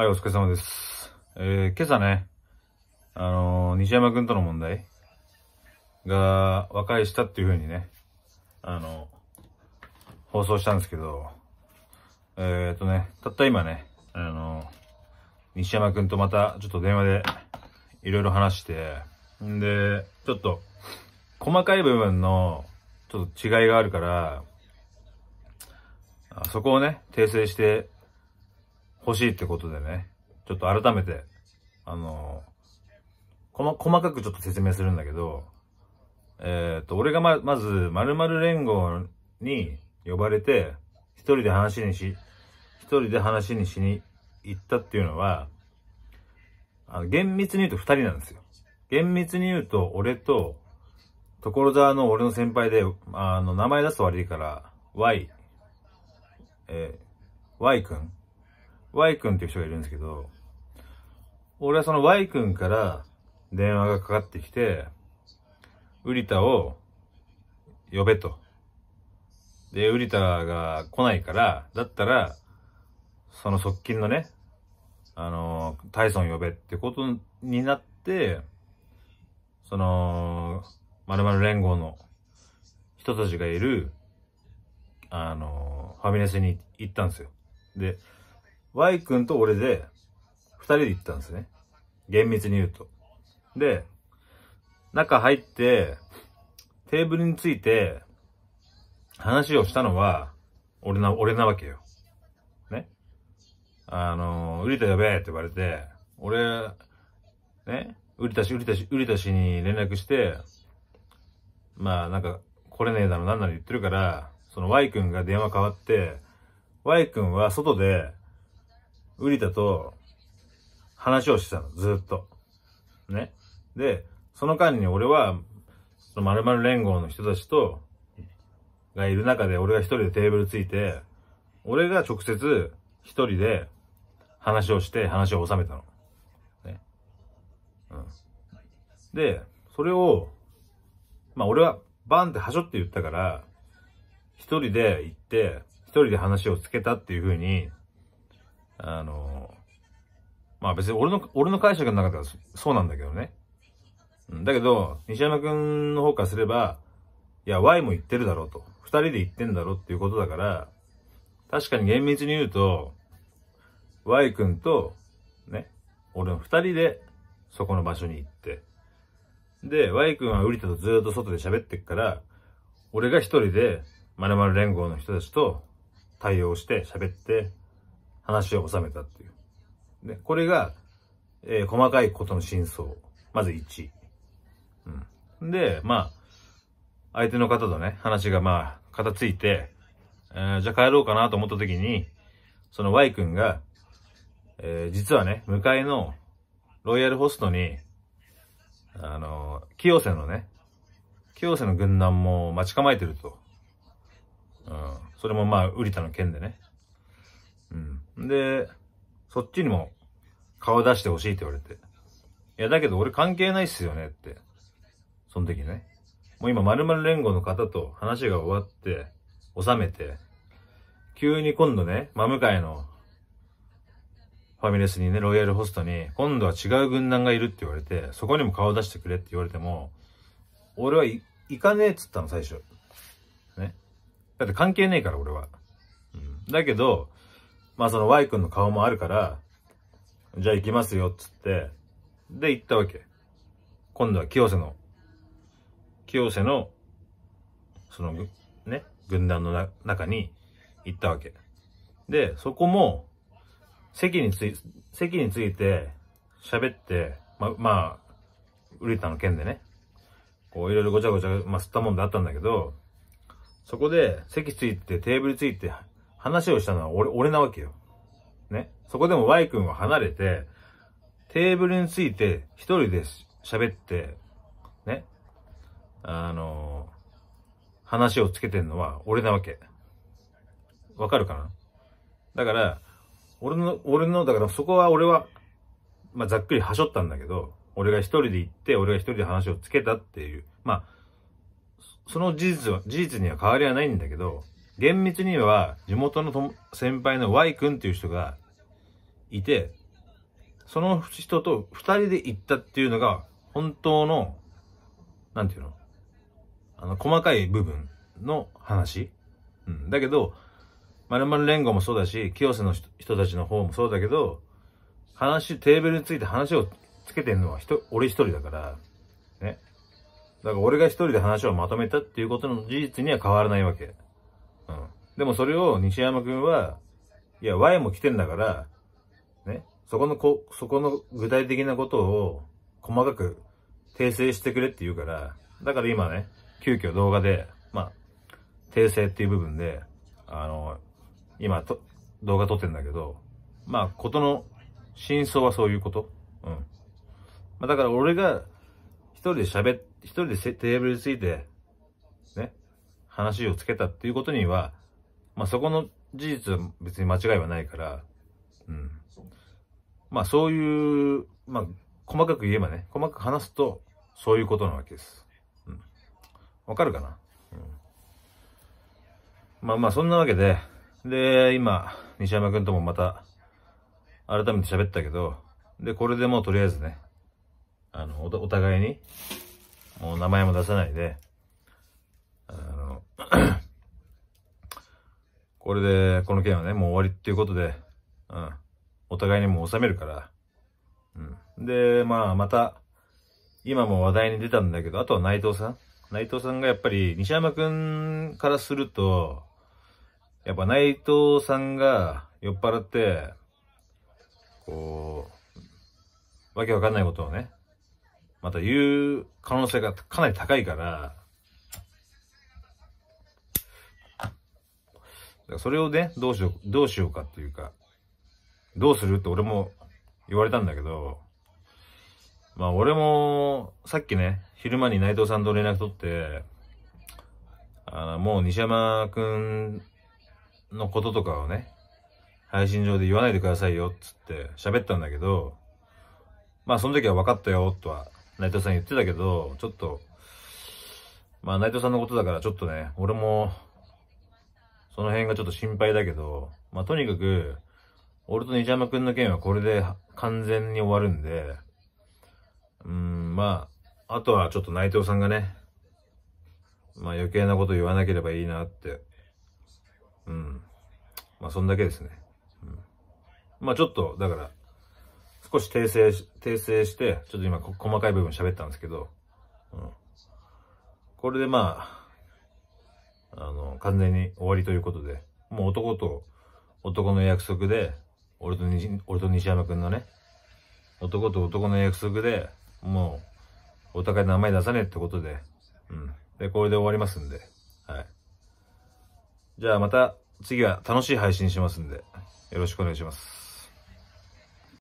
はい、お疲れ様です。えー、今朝ね、あのー、西山くんとの問題が和解したっていう風にね、あのー、放送したんですけど、えっ、ー、とね、たった今ね、あの西山くんとまたちょっと電話でいろいろ話して、んで、ちょっと、細かい部分の、ちょっと違いがあるから、そこをね、訂正して欲しいってことでね、ちょっと改めて、あのー、細かくちょっと説明するんだけど、えー、っと、俺がま、まず、まる連合に呼ばれて、一人で話にし、一人で話にしに行ったっていうのは、あの厳密に言うと二人なんですよ。厳密に言うと、俺と、所沢の俺の先輩で、あの、名前出すと悪いから、Y、えー、Y 君 Y 君っていう人がいるんですけど、俺はその Y 君から電話がかかってきて、ウリタを呼べと。で、ウリタが来ないから、だったら、その側近のね、あの、タイソン呼べってことになって、その、〇〇連合の人たちがいる、あの、ファミレスに行ったんですよ。で、Y 君と俺で、二人で行ったんですね。厳密に言うと。で、中入って、テーブルについて、話をしたのは、俺な、俺なわけよ。ね。あの、売りたやべえって言われて、俺、ね、売りたし、売りたし、売りたしに連絡して、まあなんか、来れねえだろ、なんなら言ってるから、その Y 君が電話変わって、Y 君は外で、ウリタと話をしてたの、ずっと。ね。で、その間に俺は、その〇〇連合の人たちと、がいる中で俺が一人でテーブルついて、俺が直接一人で話をして話を収めたの。ね。うん。で、それを、まあ俺はバンってはしょって言ったから、一人で行って、一人で話をつけたっていうふうにあの、まあ別に俺の、俺の解釈の中ではそうなんだけどね。だけど、西山くんの方からすれば、いや、Y も言ってるだろうと。二人で言ってんだろうっていうことだから、確かに厳密に言うと、Y 君と、ね、俺の二人で、そこの場所に行って。で、Y 君はウリタとずっと外で喋ってっから、俺が一人で、まる連合の人たちと対応して喋って、話を収めたっていう。で、これが、えー、細かいことの真相。まず1。うん。で、まあ、相手の方とね、話がまあ、片付いて、えー、じゃあ帰ろうかなと思った時に、その Y 君が、えー、実はね、向かいのロイヤルホストに、あのー、清瀬のね、清瀬の軍団も待ち構えてると。うん。それもまあ、ウリタの件でね。うん。で、そっちにも顔出してほしいって言われて。いや、だけど俺関係ないっすよねって。その時ね。もう今、〇〇連合の方と話が終わって、収めて、急に今度ね、真向かいのファミレスにね、ロイヤルホストに、今度は違う軍団がいるって言われて、そこにも顔出してくれって言われても、俺は行かねえっつったの、最初。ね。だって関係ねえから、俺は。うん、だけど、まあその Y 君の顔もあるから、じゃあ行きますよ、っつって、で行ったわけ。今度は清瀬の、清瀬の、その、ね、軍団の中に行ったわけ。で、そこも、席につい、席について喋って、ま、まあ、ウリタの件でね、こういろいろごちゃごちゃ、まあ、吸ったもんであったんだけど、そこで席ついてテーブルついて話をしたのは俺、俺なわけよ。ね。そこでも Y 君は離れて、テーブルについて一人で喋って、ね。あのー、話をつけてんのは俺なわけ。わかるかなだから、俺の、俺の、だからそこは俺は、まあ、ざっくりはしょったんだけど、俺が一人で行って、俺が一人で話をつけたっていう、まあ、その事実は、事実には変わりはないんだけど、厳密には地元の先輩の Y 君っていう人がいて、その人と2人で行ったっていうのが、本当の、なんていうのあの、細かい部分の話。うん。だけど、まる連合もそうだし、清瀬の人たちの方もそうだけど、話、テーブルについて話をつけてんのは人、俺一人だから、ね。だから俺が一人で話をまとめたっていうことの事実には変わらないわけ。でもそれを西山君は、いや、Y も来てんだから、ね、そこのこ、そこの具体的なことを細かく訂正してくれって言うから、だから今ね、急遽動画で、まあ、訂正っていう部分で、あの、今と、動画撮ってんだけど、まあ、ことの真相はそういうこと。うん。まあ、だから俺が一人で喋っ、一人でテーブルについて、ね、話をつけたっていうことには、まあそこの事実は別に間違いはないから、うん。まあそういう、まあ細かく言えばね、細かく話すとそういうことなわけです。うん。わかるかなうん。まあまあそんなわけで、で、今、西山くんともまた、改めて喋ったけど、で、これでもうとりあえずね、あの、おお互いに、もう名前も出さないで、これで、この件はね、もう終わりっていうことで、うん。お互いにもう収めるから。うん。で、まあ、また、今も話題に出たんだけど、あとは内藤さん。内藤さんがやっぱり、西山くんからすると、やっぱ内藤さんが酔っ払って、こう、わけわかんないことをね、また言う可能性がかなり高いから、それをね、どうしよう、どうしようかっていうか、どうするって俺も言われたんだけど、まあ俺も、さっきね、昼間に内藤さんと連絡取って、あの、もう西山くんのこととかをね、配信上で言わないでくださいよ、っ、つって喋ったんだけど、まあその時は分かったよ、とは内藤さん言ってたけど、ちょっと、まあ内藤さんのことだからちょっとね、俺もその辺がちょっと心配だけど、まあ、とにかく、俺と西山くんの件はこれで完全に終わるんで、うん、まあ、あとはちょっと内藤さんがね、まあ余計なこと言わなければいいなって、うん。まあそんだけですね。うん、まあちょっと、だから、少し訂正し、訂正して、ちょっと今細かい部分喋ったんですけど、うん。これでまあ、あの、完全に終わりということで、もう男と、男の約束で、俺と西、俺と西山くんのね、男と男の約束で、もう、お互い名前出さねえってことで、うん。で、これで終わりますんで、はい。じゃあまた、次は楽しい配信しますんで、よろしくお願いします。